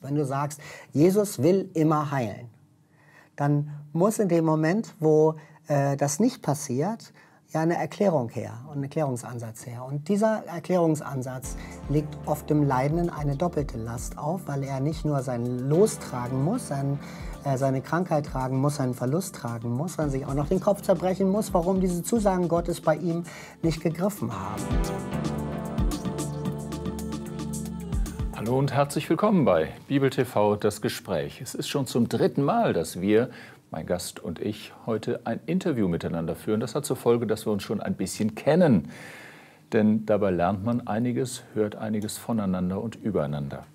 Wenn du sagst, Jesus will immer heilen, dann muss in dem Moment, wo äh, das nicht passiert, ja eine Erklärung her und ein Erklärungsansatz her. Und dieser Erklärungsansatz legt oft dem Leidenden eine doppelte Last auf, weil er nicht nur sein Los tragen muss, sein, äh, seine Krankheit tragen muss, seinen Verlust tragen muss, sondern sich auch noch den Kopf zerbrechen muss, warum diese Zusagen Gottes bei ihm nicht gegriffen haben. Hallo und herzlich willkommen bei Bibel TV Das Gespräch. Es ist schon zum dritten Mal, dass wir, mein Gast und ich, heute ein Interview miteinander führen. Das hat zur Folge, dass wir uns schon ein bisschen kennen. Denn dabei lernt man einiges, hört einiges voneinander und übereinander.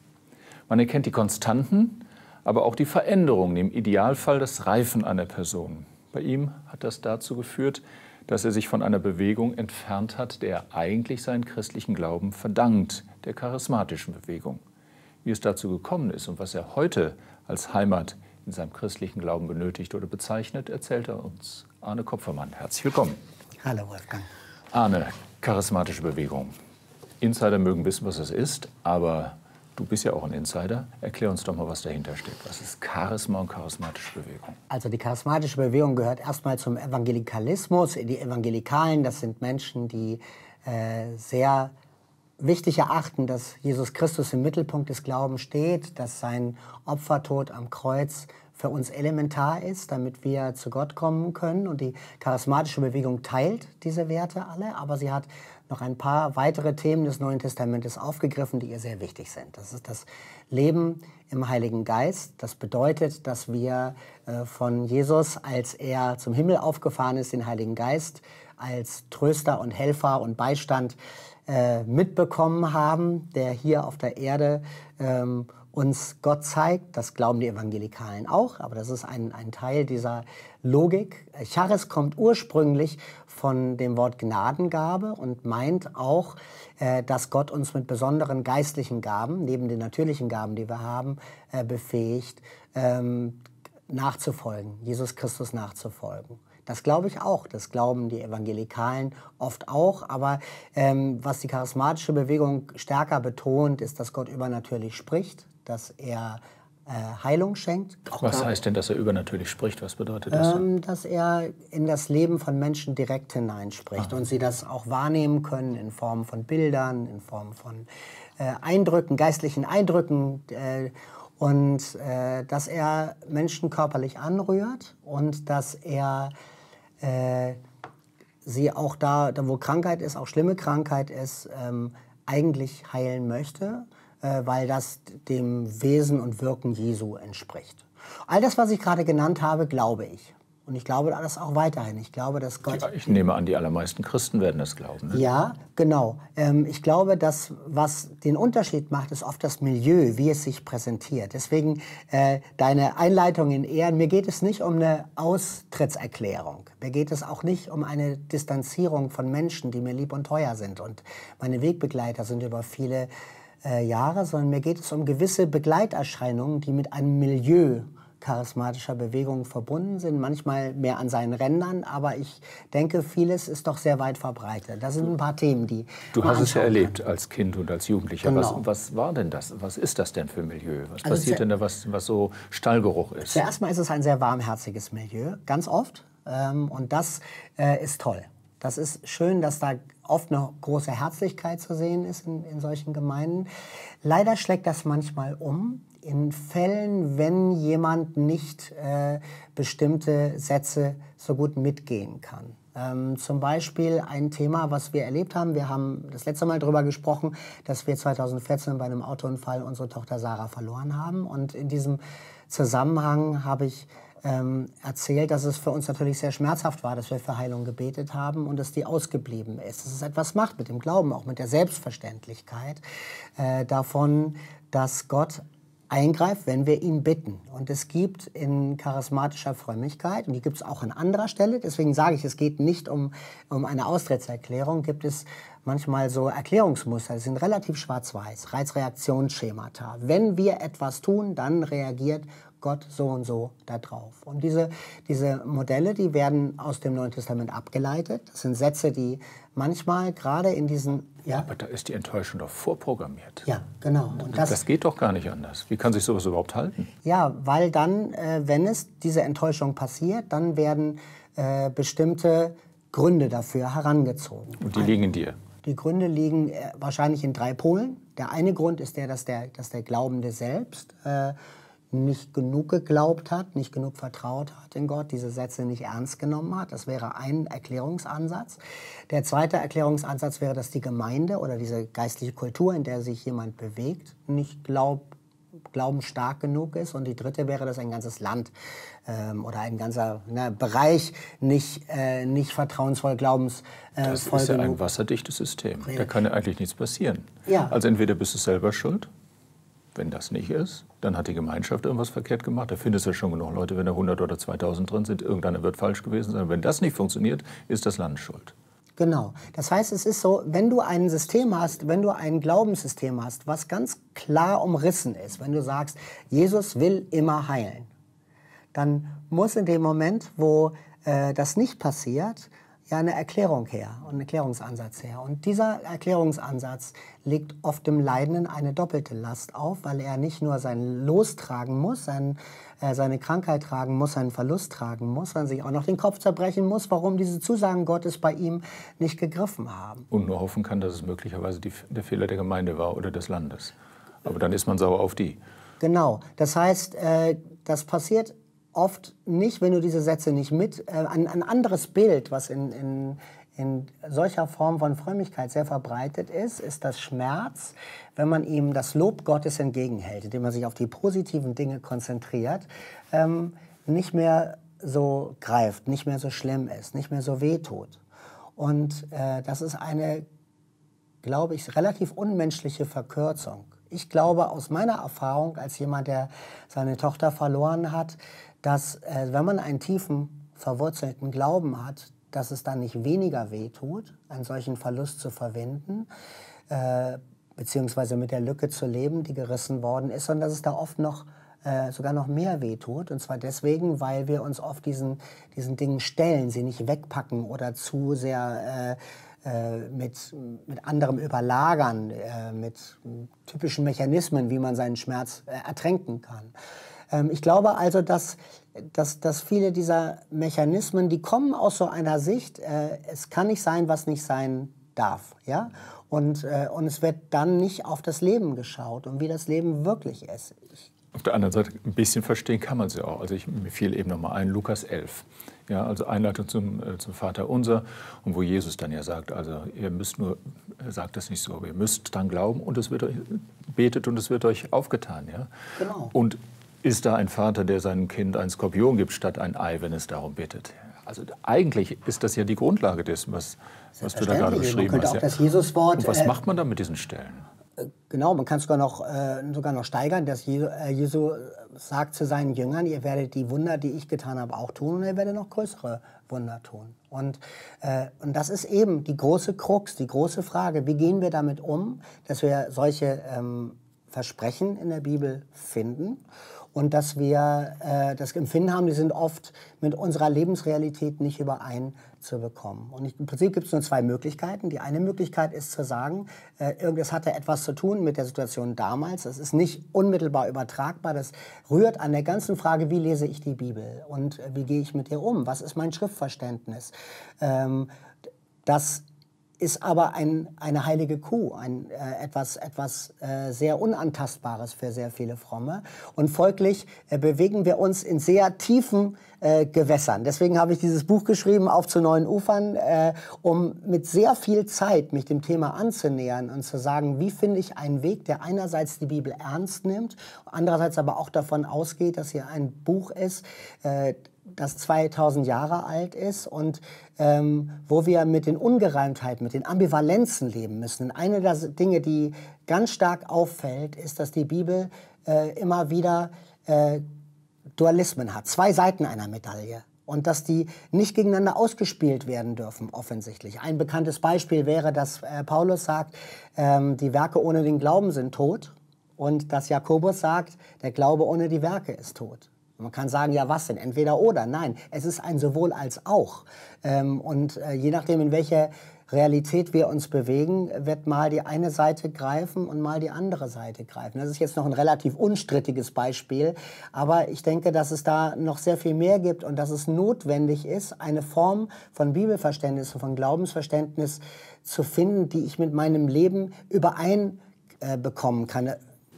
Man erkennt die Konstanten, aber auch die Veränderungen, im Idealfall das Reifen einer Person. Bei ihm hat das dazu geführt, dass er sich von einer Bewegung entfernt hat, der er eigentlich seinen christlichen Glauben verdankt der charismatischen Bewegung. Wie es dazu gekommen ist und was er heute als Heimat in seinem christlichen Glauben benötigt oder bezeichnet, erzählt er uns. Arne Kopfermann, herzlich willkommen. Hallo Wolfgang. Arne, charismatische Bewegung. Insider mögen wissen, was es ist, aber Du bist ja auch ein Insider. Erklär uns doch mal, was dahinter steckt. Was ist Charisma und charismatische Bewegung? Also die charismatische Bewegung gehört erstmal zum Evangelikalismus. Die Evangelikalen, das sind Menschen, die äh, sehr wichtig erachten, dass Jesus Christus im Mittelpunkt des Glaubens steht, dass sein Opfertod am Kreuz für uns elementar ist, damit wir zu Gott kommen können. Und die charismatische Bewegung teilt diese Werte alle, aber sie hat noch ein paar weitere Themen des Neuen Testamentes aufgegriffen, die ihr sehr wichtig sind. Das ist das Leben im Heiligen Geist. Das bedeutet, dass wir äh, von Jesus, als er zum Himmel aufgefahren ist, den Heiligen Geist als Tröster und Helfer und Beistand äh, mitbekommen haben, der hier auf der Erde ähm, uns Gott zeigt. Das glauben die Evangelikalen auch, aber das ist ein, ein Teil dieser Logik. Charis kommt ursprünglich von dem Wort Gnadengabe und meint auch, äh, dass Gott uns mit besonderen geistlichen Gaben, neben den natürlichen Gaben, die wir haben, äh, befähigt, ähm, nachzufolgen, Jesus Christus nachzufolgen. Das glaube ich auch. Das glauben die Evangelikalen oft auch. Aber ähm, was die charismatische Bewegung stärker betont, ist, dass Gott übernatürlich spricht, dass er äh, Heilung schenkt. Auch was heißt denn, dass er übernatürlich spricht? Was bedeutet das? Ähm, dass er in das Leben von Menschen direkt hineinspricht Aha. und sie das auch wahrnehmen können in Form von Bildern, in Form von äh, Eindrücken, geistlichen Eindrücken. Äh, und äh, dass er Menschen körperlich anrührt und dass er äh, sie auch da, da, wo Krankheit ist, auch schlimme Krankheit ist, ähm, eigentlich heilen möchte, äh, weil das dem Wesen und Wirken Jesu entspricht. All das, was ich gerade genannt habe, glaube ich. Und ich glaube das auch weiterhin. Ich glaube, dass Gott. Ja, ich nehme an, die allermeisten Christen werden das glauben. Ne? Ja, genau. Ähm, ich glaube, dass was den Unterschied macht, ist oft das Milieu, wie es sich präsentiert. Deswegen äh, deine Einleitung in Ehren. Mir geht es nicht um eine Austrittserklärung. Mir geht es auch nicht um eine Distanzierung von Menschen, die mir lieb und teuer sind. Und meine Wegbegleiter sind über viele äh, Jahre, sondern mir geht es um gewisse Begleiterscheinungen, die mit einem Milieu charismatischer Bewegung verbunden sind, manchmal mehr an seinen Rändern, aber ich denke, vieles ist doch sehr weit verbreitet. Das sind ein paar Themen, die. Du hast es ja erlebt kann. als Kind und als Jugendlicher. Genau. Was, was, war denn das? Was ist das denn für ein Milieu? Was also passiert denn da, was, was so Stallgeruch ist? Zuerst mal ist es ein sehr warmherziges Milieu, ganz oft. Ähm, und das äh, ist toll. Das ist schön, dass da oft eine große Herzlichkeit zu sehen ist in, in solchen Gemeinden. Leider schlägt das manchmal um in Fällen, wenn jemand nicht äh, bestimmte Sätze so gut mitgehen kann. Ähm, zum Beispiel ein Thema, was wir erlebt haben. Wir haben das letzte Mal darüber gesprochen, dass wir 2014 bei einem Autounfall unsere Tochter Sarah verloren haben. Und in diesem Zusammenhang habe ich ähm, erzählt, dass es für uns natürlich sehr schmerzhaft war, dass wir für Heilung gebetet haben und dass die ausgeblieben ist. Dass es etwas macht mit dem Glauben, auch mit der Selbstverständlichkeit äh, davon, dass Gott eingreift, wenn wir ihn bitten. Und es gibt in charismatischer Frömmigkeit, und die gibt es auch an anderer Stelle, deswegen sage ich, es geht nicht um, um eine Austrittserklärung, gibt es manchmal so Erklärungsmuster, die sind relativ schwarz-weiß, Reizreaktionsschemata. Wenn wir etwas tun, dann reagiert Gott so und so da drauf. Und diese, diese Modelle, die werden aus dem Neuen Testament abgeleitet. Das sind Sätze, die manchmal gerade in diesen... Ja? Aber da ist die Enttäuschung doch vorprogrammiert. Ja, genau. Und das, das geht doch gar nicht anders. Wie kann sich sowas überhaupt halten? Ja, weil dann, äh, wenn es diese Enttäuschung passiert, dann werden äh, bestimmte Gründe dafür herangezogen. Und die liegen in dir? Die Gründe liegen äh, wahrscheinlich in drei Polen. Der eine Grund ist der, dass der, dass der Glaubende selbst äh, nicht genug geglaubt hat, nicht genug vertraut hat in Gott, diese Sätze nicht ernst genommen hat. Das wäre ein Erklärungsansatz. Der zweite Erklärungsansatz wäre, dass die Gemeinde oder diese geistliche Kultur, in der sich jemand bewegt, nicht glaubt, Glauben stark genug ist. Und die dritte wäre, dass ein ganzes Land ähm, oder ein ganzer ne, Bereich nicht, äh, nicht vertrauensvoll glaubens. Äh, das ist ja genug. ein wasserdichtes System. Ja. Da kann ja eigentlich nichts passieren. Ja. Also entweder bist du selber schuld wenn das nicht ist, dann hat die Gemeinschaft irgendwas verkehrt gemacht. Da findest du ja schon genug Leute, wenn da 100 oder 2000 drin sind. Irgendeiner wird falsch gewesen sein. Wenn das nicht funktioniert, ist das Land schuld. Genau. Das heißt, es ist so, wenn du ein System hast, wenn du ein Glaubenssystem hast, was ganz klar umrissen ist, wenn du sagst, Jesus will immer heilen, dann muss in dem Moment, wo äh, das nicht passiert, ja eine Erklärung her und einen Erklärungsansatz her. Und dieser Erklärungsansatz legt oft dem Leidenden eine doppelte Last auf, weil er nicht nur sein Los tragen muss, sein, äh, seine Krankheit tragen muss, seinen Verlust tragen muss, sondern sich auch noch den Kopf zerbrechen muss, warum diese Zusagen Gottes bei ihm nicht gegriffen haben. Und nur hoffen kann, dass es möglicherweise die, der Fehler der Gemeinde war oder des Landes. Aber dann ist man sauer auf die. Genau. Das heißt, äh, das passiert oft nicht, wenn du diese Sätze nicht mit, äh, ein, ein, anderes Bild, was in, in, in solcher Form von Frömmigkeit sehr verbreitet ist, ist das Schmerz, wenn man ihm das Lob Gottes entgegenhält, indem man sich auf die positiven Dinge konzentriert, ähm, nicht mehr so greift, nicht mehr so schlimm ist, nicht mehr so wehtut. Und äh, das ist eine, glaube ich, relativ unmenschliche Verkürzung ich glaube aus meiner Erfahrung als jemand, der seine Tochter verloren hat, dass äh, wenn man einen tiefen verwurzelten Glauben hat, dass es dann nicht weniger wehtut, einen solchen Verlust zu verwenden, äh, beziehungsweise mit der Lücke zu leben, die gerissen worden ist, sondern dass es da oft noch äh, sogar noch mehr wehtut. Und zwar deswegen, weil wir uns oft diesen, diesen Dingen stellen, sie nicht wegpacken oder zu sehr äh, äh, mit, mit anderem überlagern, äh, mit typischen Mechanismen, wie man seinen Schmerz äh, ertränken kann. Ähm, ich glaube also, dass, dass, dass viele dieser Mechanismen, die kommen aus so einer Sicht, es kann nicht sein, was nicht sein darf. Ja? Und, und es wird dann nicht auf das Leben geschaut und wie das Leben wirklich ist. Ich auf der anderen Seite, ein bisschen verstehen kann man sie auch. Also ich, mir fiel eben nochmal ein, Lukas 11 ja, also Einleitung zum, äh, zum Vater Unser und wo Jesus dann ja sagt, also ihr müsst nur, er sagt das nicht so, aber ihr müsst dann glauben und es wird euch betet und es wird euch aufgetan, ja. Genau. Und ist da ein Vater, der seinem Kind ein Skorpion gibt statt ein Ei, wenn es darum bittet? Also eigentlich ist das ja die Grundlage dessen, was, was du da gerade beschrieben hast. das Ja. Und was äh, macht man dann mit diesen Stellen? Genau, man kann es sogar noch, äh, sogar noch steigern, dass äh, Jesu, äh, Jesu, sagt zu seinen Jüngern, ihr werdet die Wunder, die ich getan habe, auch tun und ihr werdet noch größere Wunder tun. Und, äh, und das ist eben die große Krux, die große Frage, wie gehen wir damit um, dass wir solche ähm, Versprechen in der Bibel finden und dass wir äh, das Empfinden haben, die sind oft mit unserer Lebensrealität nicht überein zu bekommen. Und ich, im Prinzip gibt es nur zwei Möglichkeiten. Die eine Möglichkeit ist zu sagen, äh, irgendwas hatte etwas zu tun mit der Situation damals. Das ist nicht unmittelbar übertragbar. Das rührt an der ganzen Frage, wie lese ich die Bibel und äh, wie gehe ich mit ihr um? Was ist mein Schriftverständnis? Ähm, das ist aber ein, eine heilige Kuh, ein, äh, etwas, etwas äh, sehr Unantastbares für sehr viele Fromme. Und folglich äh, bewegen wir uns in sehr tiefen äh, Gewässern. Deswegen habe ich dieses Buch geschrieben, Auf zu neuen Ufern, äh, um mit sehr viel Zeit mich dem Thema anzunähern und zu sagen, wie finde ich einen Weg, der einerseits die Bibel ernst nimmt, andererseits aber auch davon ausgeht, dass hier ein Buch ist, äh, das 2000 Jahre alt ist und ähm, wo wir mit den Ungereimtheiten, mit den Ambivalenzen leben müssen. Eine der Dinge, die ganz stark auffällt, ist, dass die Bibel äh, immer wieder äh, Dualismen hat, zwei Seiten einer Medaille. Und dass die nicht gegeneinander ausgespielt werden dürfen, offensichtlich. Ein bekanntes Beispiel wäre, dass äh, Paulus sagt, ähm, die Werke ohne den Glauben sind tot. Und dass Jakobus sagt, der Glaube ohne die Werke ist tot. Man kann sagen, ja was denn, entweder oder. Nein, es ist ein sowohl als auch. Ähm, und äh, je nachdem, in welcher Realität wir uns bewegen, wird mal die eine Seite greifen und mal die andere Seite greifen. Das ist jetzt noch ein relativ unstrittiges Beispiel, aber ich denke, dass es da noch sehr viel mehr gibt und dass es notwendig ist, eine Form von Bibelverständnis von Glaubensverständnis zu finden, die ich mit meinem Leben übereinbekommen kann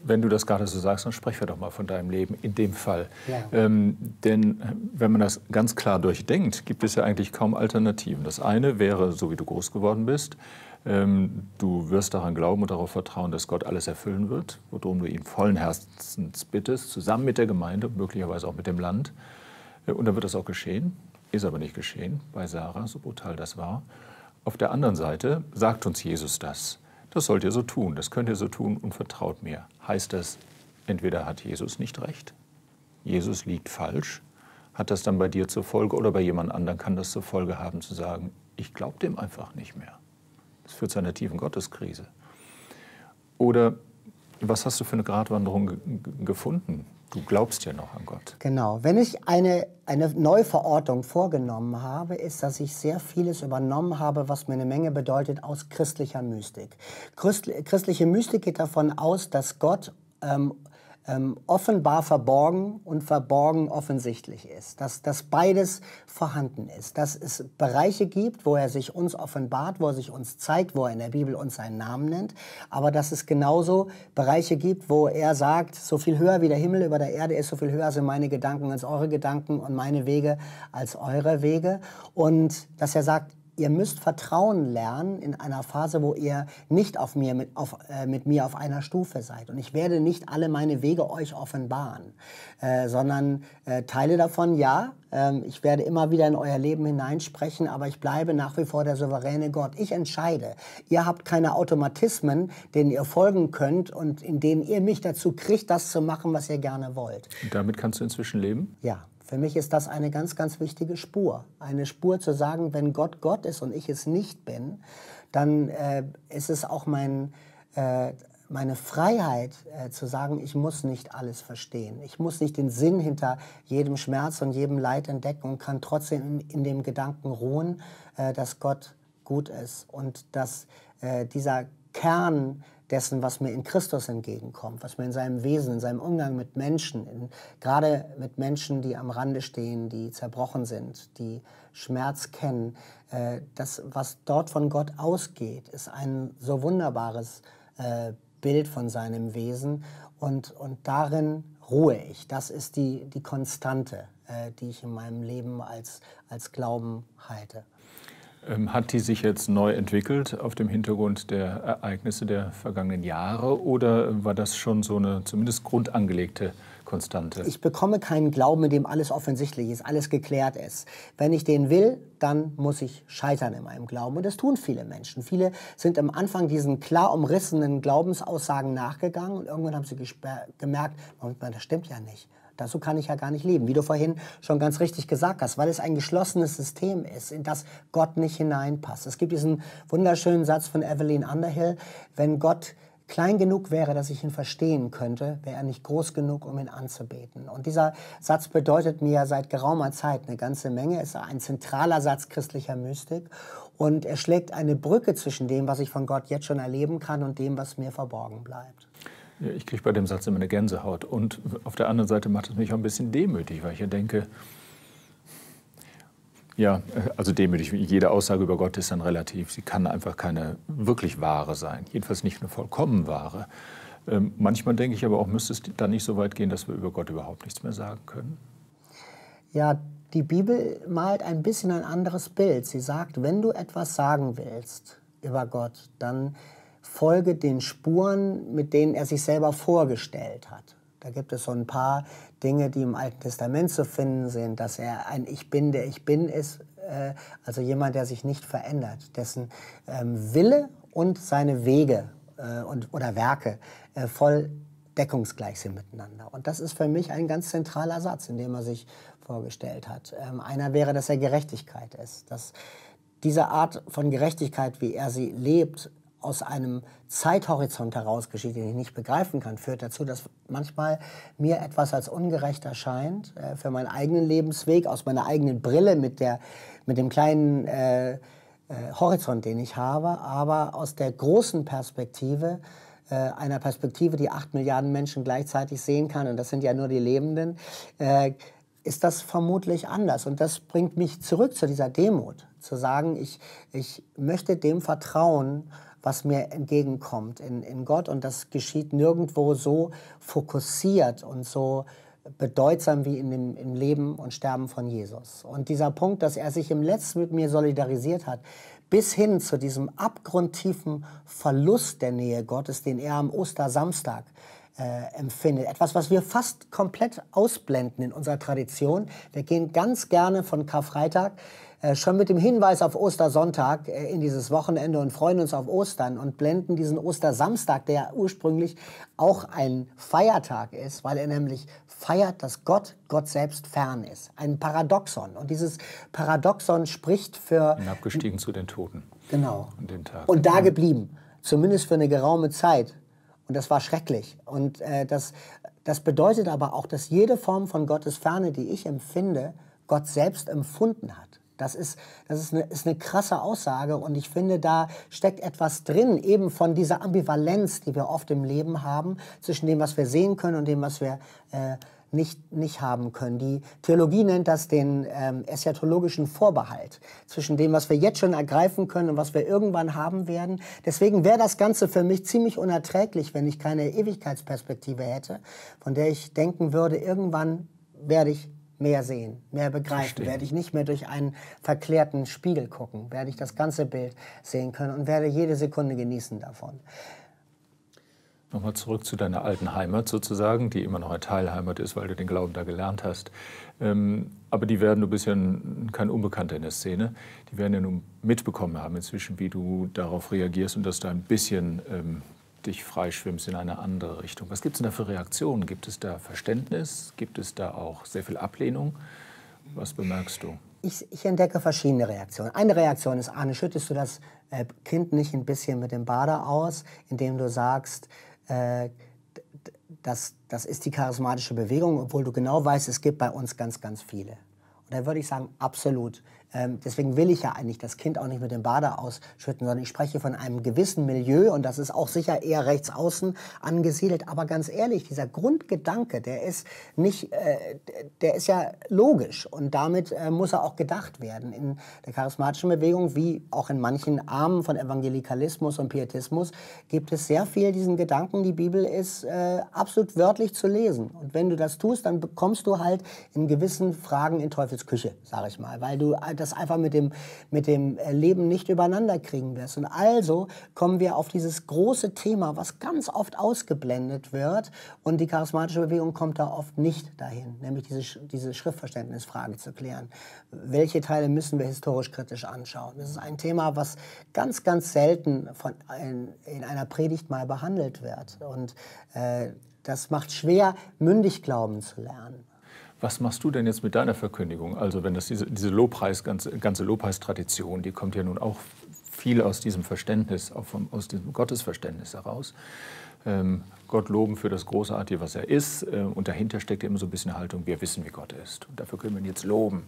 wenn du das gerade so sagst, dann sprechen wir doch mal von deinem Leben in dem Fall. Ja. Ähm, denn äh, wenn man das ganz klar durchdenkt, gibt es ja eigentlich kaum Alternativen. Das eine wäre, so wie du groß geworden bist, ähm, du wirst daran glauben und darauf vertrauen, dass Gott alles erfüllen wird, worum du ihn vollen Herzens bittest, zusammen mit der Gemeinde, möglicherweise auch mit dem Land. Äh, und dann wird das auch geschehen. Ist aber nicht geschehen bei Sarah, so brutal das war. Auf der anderen Seite sagt uns Jesus das. Das sollt ihr so tun, das könnt ihr so tun und vertraut mir. Heißt das, entweder hat Jesus nicht recht, Jesus liegt falsch, hat das dann bei dir zur Folge oder bei jemand anderem kann das zur Folge haben zu sagen, ich glaube dem einfach nicht mehr. Das führt zu einer tiefen Gotteskrise. Oder was hast du für eine Gratwanderung gefunden? Du glaubst ja noch an Gott. Genau. Wenn ich eine, eine Neuverortung vorgenommen habe, ist, dass ich sehr vieles übernommen habe, was mir eine Menge bedeutet, aus christlicher Mystik. Christliche Mystik geht davon aus, dass Gott ähm, ähm, offenbar verborgen und verborgen offensichtlich ist, dass, dass beides vorhanden ist, dass es Bereiche gibt, wo er sich uns offenbart, wo er sich uns zeigt, wo er in der Bibel uns seinen Namen nennt, aber dass es genauso Bereiche gibt, wo er sagt, so viel höher wie der Himmel über der Erde ist, so viel höher sind meine Gedanken als eure Gedanken und meine Wege als eure Wege und dass er sagt, ihr müsst Vertrauen lernen in einer Phase, wo ihr nicht auf mir, mit, auf, äh, mit mir auf einer Stufe seid. Und ich werde nicht alle meine Wege euch offenbaren, äh, sondern äh, Teile davon, ja, ähm, ich werde immer wieder in euer Leben hineinsprechen, aber ich bleibe nach wie vor der souveräne Gott. Ich entscheide. Ihr habt keine Automatismen, denen ihr folgen könnt und in denen ihr mich dazu kriegt, das zu machen, was ihr gerne wollt. Und damit kannst du inzwischen leben? Ja. Für mich ist das eine ganz, ganz wichtige Spur. Eine Spur zu sagen, wenn Gott Gott ist und ich es nicht bin, dann äh, ist es auch mein, äh, meine Freiheit äh, zu sagen, ich muss nicht alles verstehen. Ich muss nicht den Sinn hinter jedem Schmerz und jedem Leid entdecken und kann trotzdem in, in dem Gedanken ruhen, äh, dass Gott gut ist und dass äh, dieser Kern dessen, was mir in Christus entgegenkommt, was mir in seinem Wesen, in seinem Umgang mit Menschen, in, gerade mit Menschen, die am Rande stehen, die zerbrochen sind, die Schmerz kennen, äh, das, was dort von Gott ausgeht, ist ein so wunderbares äh, Bild von seinem Wesen und, und darin ruhe ich. Das ist die, die Konstante, äh, die ich in meinem Leben als, als Glauben halte. Ähm, hat die sich jetzt neu entwickelt auf dem Hintergrund der Ereignisse der vergangenen Jahre oder war das schon so eine zumindest grundangelegte Konstante? Ich bekomme keinen Glauben, in dem alles offensichtlich ist, alles geklärt ist. Wenn ich den will, dann muss ich scheitern in meinem Glauben. Und das tun viele Menschen. Viele sind am Anfang diesen klar umrissenen Glaubensaussagen nachgegangen und irgendwann haben sie gemerkt, oh, das stimmt ja nicht. Dazu kann ich ja gar nicht leben, wie du vorhin schon ganz richtig gesagt hast, weil es ein geschlossenes System ist, in das Gott nicht hineinpasst. Es gibt diesen wunderschönen Satz von Evelyn Underhill, wenn Gott klein genug wäre, dass ich ihn verstehen könnte, wäre er nicht groß genug, um ihn anzubeten. Und dieser Satz bedeutet mir seit geraumer Zeit eine ganze Menge, ist ein zentraler Satz christlicher Mystik und er schlägt eine Brücke zwischen dem, was ich von Gott jetzt schon erleben kann und dem, was mir verborgen bleibt. Ich kriege bei dem Satz immer eine Gänsehaut. Und auf der anderen Seite macht es mich auch ein bisschen demütig, weil ich ja denke, ja, also demütig. Jede Aussage über Gott ist dann relativ. Sie kann einfach keine wirklich wahre sein. Jedenfalls nicht eine vollkommen wahre. Ähm, manchmal denke ich aber auch, müsste es dann nicht so weit gehen, dass wir über Gott überhaupt nichts mehr sagen können. Ja, die Bibel malt ein bisschen ein anderes Bild. Sie sagt, wenn du etwas sagen willst über Gott, dann folge den Spuren, mit denen er sich selber vorgestellt hat. Da gibt es so ein paar Dinge, die im Alten Testament zu finden sind, dass er ein Ich bin, der ich bin ist, äh, also jemand, der sich nicht verändert, dessen ähm, Wille und seine Wege äh, und, oder Werke äh, voll deckungsgleich sind miteinander. Und das ist für mich ein ganz zentraler Satz, in dem er sich vorgestellt hat. Ähm, einer wäre, dass er Gerechtigkeit ist, dass diese Art von Gerechtigkeit, wie er sie lebt, aus einem Zeithorizont heraus geschieht, den ich nicht begreifen kann, führt dazu, dass manchmal mir etwas als ungerecht erscheint äh, für meinen eigenen Lebensweg, aus meiner eigenen Brille mit, der, mit dem kleinen äh, äh, Horizont, den ich habe, aber aus der großen Perspektive äh, einer Perspektive, die acht Milliarden Menschen gleichzeitig sehen kann, und das sind ja nur die Lebenden, äh, ist das vermutlich anders. Und das bringt mich zurück zu dieser Demut, zu sagen, ich, ich möchte dem vertrauen, was mir entgegenkommt in, in Gott. Und das geschieht nirgendwo so fokussiert und so bedeutsam wie in dem, im Leben und Sterben von Jesus. Und dieser Punkt, dass er sich im Letzten mit mir solidarisiert hat, bis hin zu diesem abgrundtiefen Verlust der Nähe Gottes, den er am Ostersamstag äh, empfindet. Etwas, was wir fast komplett ausblenden in unserer Tradition. Wir gehen ganz gerne von Karfreitag äh, schon mit dem Hinweis auf Ostersonntag äh, in dieses Wochenende und freuen uns auf Ostern und blenden diesen Ostersamstag, der ursprünglich auch ein Feiertag ist, weil er nämlich feiert, dass Gott Gott selbst fern ist. Ein Paradoxon. Und dieses Paradoxon spricht für... Hinabgestiegen zu den Toten. Genau. An dem Tag. Und da geblieben. Zumindest für eine geraume Zeit. Und das war schrecklich. Und äh, das, das bedeutet aber auch, dass jede Form von Gottes Ferne, die ich empfinde, Gott selbst empfunden hat. Das ist, das ist eine, ist eine krasse Aussage und ich finde, da steckt etwas drin, eben von dieser Ambivalenz, die wir oft im Leben haben, zwischen dem, was wir sehen können und dem, was wir äh, nicht, nicht haben können. Die Theologie nennt das den ähm, eschatologischen Vorbehalt zwischen dem, was wir jetzt schon ergreifen können und was wir irgendwann haben werden. Deswegen wäre das Ganze für mich ziemlich unerträglich, wenn ich keine Ewigkeitsperspektive hätte, von der ich denken würde, irgendwann werde ich mehr sehen, mehr begreifen, Verstehen. werde ich nicht mehr durch einen verklärten Spiegel gucken, werde ich das ganze Bild sehen können und werde jede Sekunde genießen davon. Nochmal zurück zu deiner alten Heimat sozusagen, die immer noch eine Teilheimat ist, weil du den Glauben da gelernt hast. Ähm, aber die werden, du bist ja kein Unbekannter in der Szene, die werden ja nun mitbekommen haben inzwischen, wie du darauf reagierst und dass da ein bisschen ähm, dich freischwimmst in eine andere Richtung. Was gibt es denn da für Reaktionen? Gibt es da Verständnis? Gibt es da auch sehr viel Ablehnung? Was bemerkst du? Ich, ich entdecke verschiedene Reaktionen. Eine Reaktion ist, Arne, schüttest du das äh, Kind nicht ein bisschen mit dem Bader aus, indem du sagst, äh, das, das ist die charismatische Bewegung, obwohl du genau weißt, es gibt bei uns ganz, ganz viele. Und da würde ich sagen, absolut. Ähm, deswegen will ich ja eigentlich das Kind auch nicht mit dem Bade ausschütten, sondern ich spreche von einem gewissen Milieu und das ist auch sicher eher rechts außen angesiedelt. Aber ganz ehrlich, dieser Grundgedanke, der ist nicht, äh, der ist ja logisch und damit äh, muss er auch gedacht werden. In der charismatischen Bewegung, wie auch in manchen Armen von Evangelikalismus und Pietismus, gibt es sehr viel diesen Gedanken, die Bibel ist äh, absolut wörtlich zu lesen. Und wenn du das tust, dann bekommst du halt in gewissen Fragen in Teufelsküche, sage ich mal, weil du äh, das das einfach mit dem, mit dem äh, Leben nicht übereinander kriegen wirst. Und also kommen wir auf dieses große Thema, was ganz oft ausgeblendet wird und die charismatische Bewegung kommt da oft nicht dahin, nämlich diese, diese Schriftverständnisfrage zu klären. Welche Teile müssen wir historisch kritisch anschauen? Das ist ein Thema, was ganz, ganz selten von, in, in einer Predigt mal behandelt wird. Und äh, das macht schwer, mündig glauben zu lernen. Was machst du denn jetzt mit deiner Verkündigung? Also wenn das diese, diese Lobpreis, ganze, ganze Lobpreistradition, die kommt ja nun auch viel aus diesem Verständnis, auch vom, aus diesem Gottesverständnis heraus. Ähm, Gott loben für das Großartige, was er ist. Äh, und dahinter steckt ja immer so ein bisschen Haltung, wir wissen, wie Gott ist. Und dafür können wir ihn jetzt loben.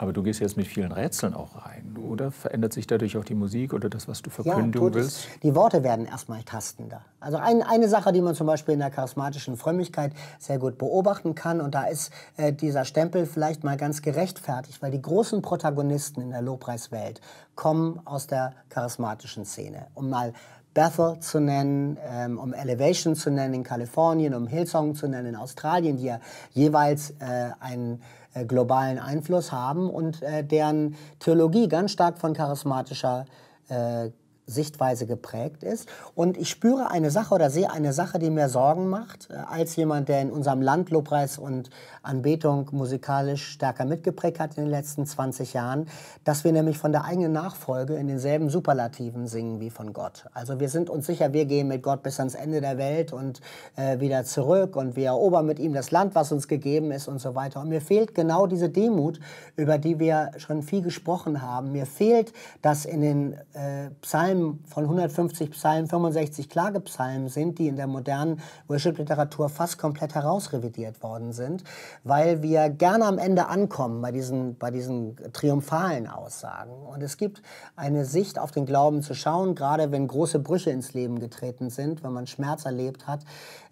Aber du gehst jetzt mit vielen Rätseln auch rein, oder? Verändert sich dadurch auch die Musik oder das, was du verkünden ja, willst? Die Worte werden erstmal tastender. Also ein, eine Sache, die man zum Beispiel in der charismatischen Frömmigkeit sehr gut beobachten kann, und da ist äh, dieser Stempel vielleicht mal ganz gerechtfertigt, weil die großen Protagonisten in der Lobpreiswelt kommen aus der charismatischen Szene. Um mal Bethel zu nennen, ähm, um Elevation zu nennen in Kalifornien, um Hillsong zu nennen in Australien, die ja jeweils äh, einen äh, globalen Einfluss haben und äh, deren Theologie ganz stark von charismatischer äh, Sichtweise geprägt ist. Und ich spüre eine Sache oder sehe eine Sache, die mir Sorgen macht, äh, als jemand, der in unserem Land Lobpreis und Anbetung musikalisch stärker mitgeprägt hat in den letzten 20 Jahren, dass wir nämlich von der eigenen Nachfolge in denselben Superlativen singen wie von Gott. Also wir sind uns sicher, wir gehen mit Gott bis ans Ende der Welt und äh, wieder zurück und wir erobern mit ihm das Land, was uns gegeben ist und so weiter. Und mir fehlt genau diese Demut, über die wir schon viel gesprochen haben. Mir fehlt, das in den äh, Psalmen Psalmen, von 150 Psalmen 65 Klagepsalmen sind, die in der modernen Worship-Literatur fast komplett herausrevidiert worden sind, weil wir gerne am Ende ankommen bei diesen, bei diesen triumphalen Aussagen. Und es gibt eine Sicht auf den Glauben zu schauen, gerade wenn große Brüche ins Leben getreten sind, wenn man Schmerz erlebt hat,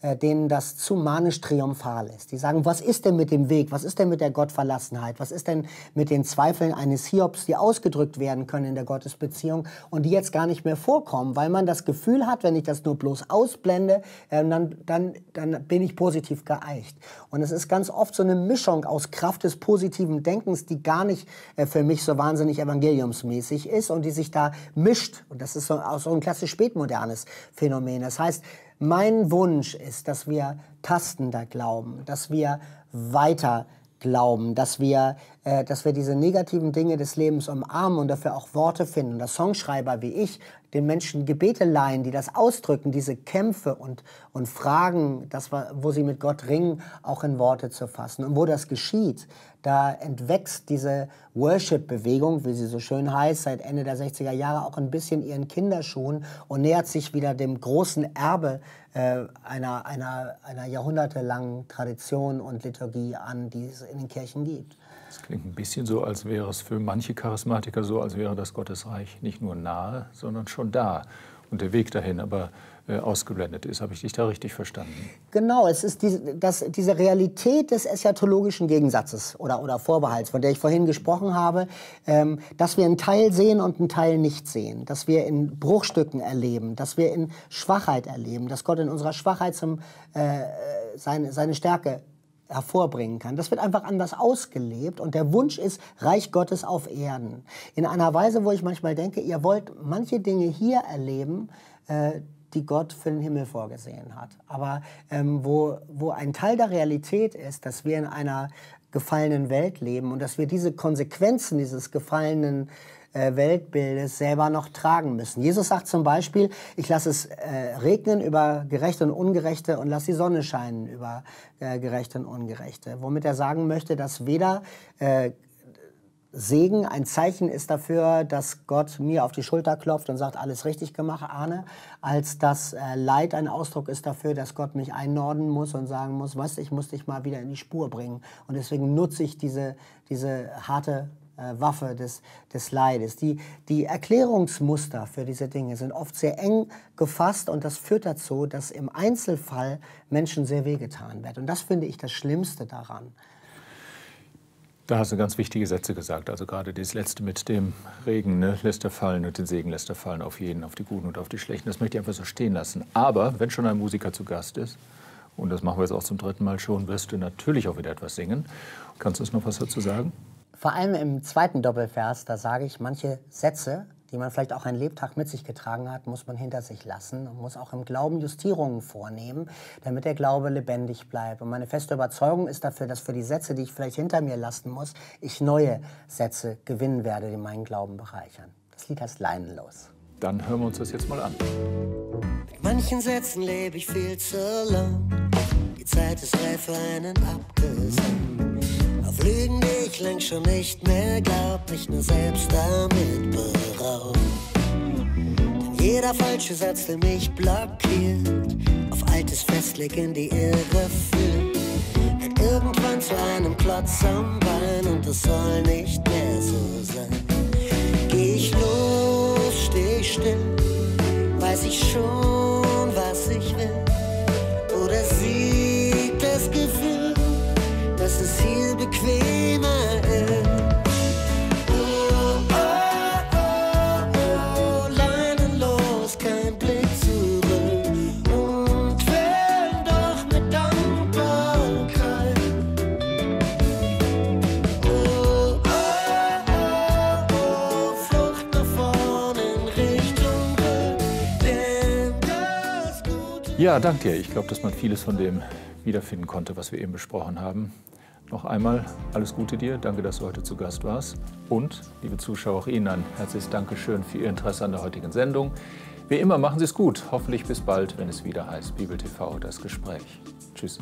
äh, denen das zu manisch triumphal ist. Die sagen, was ist denn mit dem Weg? Was ist denn mit der Gottverlassenheit? Was ist denn mit den Zweifeln eines Hiobs, die ausgedrückt werden können in der Gottesbeziehung und die jetzt gar nicht mehr vorkommen, weil man das Gefühl hat, wenn ich das nur bloß ausblende, ähm, dann, dann, dann bin ich positiv geeicht. Und es ist ganz oft so eine Mischung aus Kraft des positiven Denkens, die gar nicht äh, für mich so wahnsinnig evangeliumsmäßig ist und die sich da mischt. Und das ist so, auch so ein klassisch spätmodernes Phänomen. Das heißt, mein Wunsch ist, dass wir tastender glauben, dass wir weiter glauben, dass wir äh, dass wir diese negativen Dinge des Lebens umarmen und dafür auch Worte finden, dass Songschreiber wie ich den Menschen Gebete leihen, die das ausdrücken, diese Kämpfe und, und Fragen, das, wo sie mit Gott ringen, auch in Worte zu fassen. Und wo das geschieht, da entwächst diese Worship-Bewegung, wie sie so schön heißt, seit Ende der 60er Jahre auch ein bisschen ihren Kinderschuhen und nähert sich wieder dem großen Erbe äh, einer, einer, einer jahrhundertelangen Tradition und Liturgie an, die es in den Kirchen gibt. Das klingt ein bisschen so, als wäre es für manche Charismatiker so, als wäre das Gottesreich nicht nur nahe, sondern schon da und der Weg dahin aber äh, ausgeblendet ist. Habe ich dich da richtig verstanden? Genau, es ist die, das, diese Realität des eschatologischen Gegensatzes oder, oder Vorbehalts, von der ich vorhin gesprochen habe, ähm, dass wir einen Teil sehen und einen Teil nicht sehen, dass wir in Bruchstücken erleben, dass wir in Schwachheit erleben, dass Gott in unserer Schwachheit zum, äh, äh seine, seine Stärke hervorbringen kann. Das wird einfach anders ausgelebt und der Wunsch ist Reich Gottes auf Erden. In einer Weise, wo ich manchmal denke, ihr wollt manche Dinge hier erleben, äh, die Gott für den Himmel vorgesehen hat. Aber ähm, wo, wo ein Teil der Realität ist, dass wir in einer gefallenen Welt leben und dass wir diese Konsequenzen dieses gefallenen äh, äh, Weltbildes selber noch tragen müssen. Jesus sagt zum Beispiel, ich lasse es äh, regnen über Gerechte und Ungerechte und lasse die Sonne scheinen über äh, Gerechte und Ungerechte. Womit er sagen möchte, dass weder Segen ein Zeichen ist dafür, dass Gott mir auf die Schulter klopft und sagt, alles richtig gemacht, Arne, als dass Leid ein Ausdruck ist dafür, dass Gott mich einnorden muss und sagen muss, was, ich muss dich mal wieder in die Spur bringen. Und deswegen nutze ich diese, diese harte äh, Waffe des, des Leides. Die, die Erklärungsmuster für diese Dinge sind oft sehr eng gefasst und das führt dazu, dass im Einzelfall Menschen sehr wehgetan wird. Und das finde ich das Schlimmste daran. Da hast du ganz wichtige Sätze gesagt. Also gerade das letzte mit dem Regen ne, lässt er fallen und den Segen lässt er fallen auf jeden, auf die Guten und auf die Schlechten. Das möchte ich einfach so stehen lassen. Aber wenn schon ein Musiker zu Gast ist, und das machen wir jetzt auch zum dritten Mal schon, wirst du natürlich auch wieder etwas singen. Kannst du uns noch was dazu sagen? Vor allem im zweiten Doppelvers, da sage ich, manche Sätze, die man vielleicht auch ein Lebtag mit sich getragen hat, muss man hinter sich lassen und muss auch im Glauben Justierungen vornehmen, damit der Glaube lebendig bleibt. Und meine feste Überzeugung ist dafür, dass für die Sätze, die ich vielleicht hinter mir lassen muss, ich neue Sätze gewinnen werde, die meinen Glauben bereichern. Das Lied heißt Leinenlos. Dann hören wir uns das jetzt mal an. Mit manchen Sätzen lebe ich viel zu lang. Die Zeit ist reif für einen Abgesang. Lügen, die ich längst schon nicht mehr glaub, mich nur selbst damit beraubt. jeder falsche Satz, der mich blockiert, auf altes Festleg in die Irre führt, wird irgendwann zu einem Klotz am Bein und es soll nicht mehr so sein. Geh ich los, steh ich still, weiß ich schon, was ich will, oder sieht das Gefühl, dass es hier Ja, danke dir. Ich glaube, dass man vieles von dem wiederfinden konnte, was wir eben besprochen haben. Noch einmal alles Gute dir, danke, dass du heute zu Gast warst. Und, liebe Zuschauer, auch Ihnen ein herzliches Dankeschön für Ihr Interesse an der heutigen Sendung. Wie immer, machen Sie es gut. Hoffentlich bis bald, wenn es wieder heißt Bibel TV, das Gespräch. Tschüss.